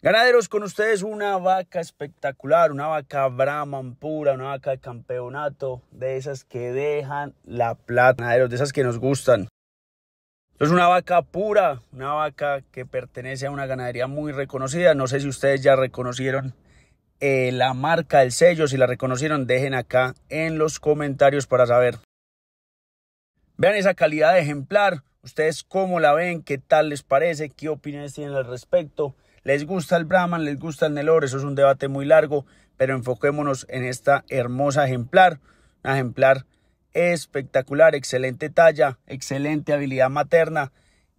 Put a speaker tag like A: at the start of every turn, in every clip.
A: Ganaderos, con ustedes una vaca espectacular, una vaca Brahman pura, una vaca de campeonato, de esas que dejan la plata, ganaderos, de esas que nos gustan. Es una vaca pura, una vaca que pertenece a una ganadería muy reconocida. No sé si ustedes ya reconocieron eh, la marca, el sello, si la reconocieron, dejen acá en los comentarios para saber. Vean esa calidad de ejemplar. Ustedes cómo la ven, qué tal les parece, qué opiniones tienen al respecto. ¿Les gusta el Brahman? ¿Les gusta el Nelore? Eso es un debate muy largo, pero enfoquémonos en esta hermosa ejemplar. Una ejemplar espectacular, excelente talla, excelente habilidad materna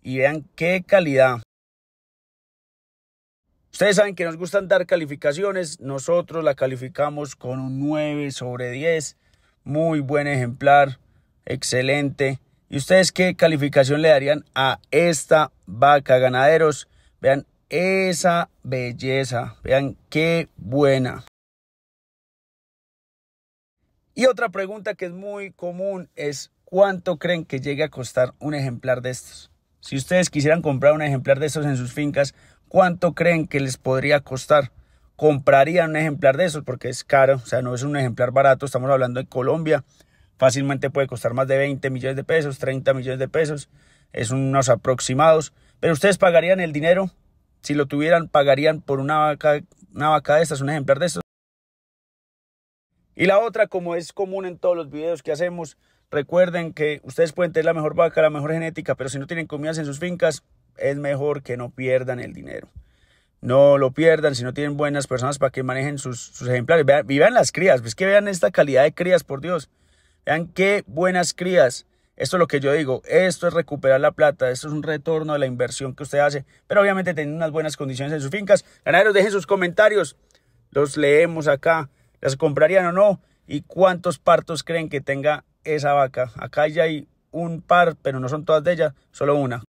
A: y vean qué calidad. Ustedes saben que nos gustan dar calificaciones, nosotros la calificamos con un 9 sobre 10, muy buen ejemplar, Excelente. ¿Y ustedes qué calificación le darían a esta vaca, ganaderos? Vean esa belleza, vean qué buena. Y otra pregunta que es muy común es cuánto creen que llegue a costar un ejemplar de estos. Si ustedes quisieran comprar un ejemplar de estos en sus fincas, ¿cuánto creen que les podría costar? ¿Comprarían un ejemplar de esos? Porque es caro, o sea, no es un ejemplar barato, estamos hablando de Colombia, fácilmente puede costar más de 20 millones de pesos, 30 millones de pesos, es unos aproximados, pero ustedes pagarían el dinero, si lo tuvieran, pagarían por una vaca, una vaca de estas, un ejemplar de estos. Y la otra, como es común en todos los videos que hacemos, recuerden que ustedes pueden tener la mejor vaca, la mejor genética, pero si no tienen comidas en sus fincas, es mejor que no pierdan el dinero. No lo pierdan si no tienen buenas personas para que manejen sus, ejemplares. Vean, las crías, pues que vean esta calidad de crías, por Dios. Vean qué buenas crías. Esto es lo que yo digo, esto es recuperar la plata, esto es un retorno de la inversión que usted hace, pero obviamente teniendo unas buenas condiciones en sus fincas. Ganaderos, dejen sus comentarios, los leemos acá, las comprarían o no, y cuántos partos creen que tenga esa vaca. Acá ya hay un par, pero no son todas de ellas, solo una.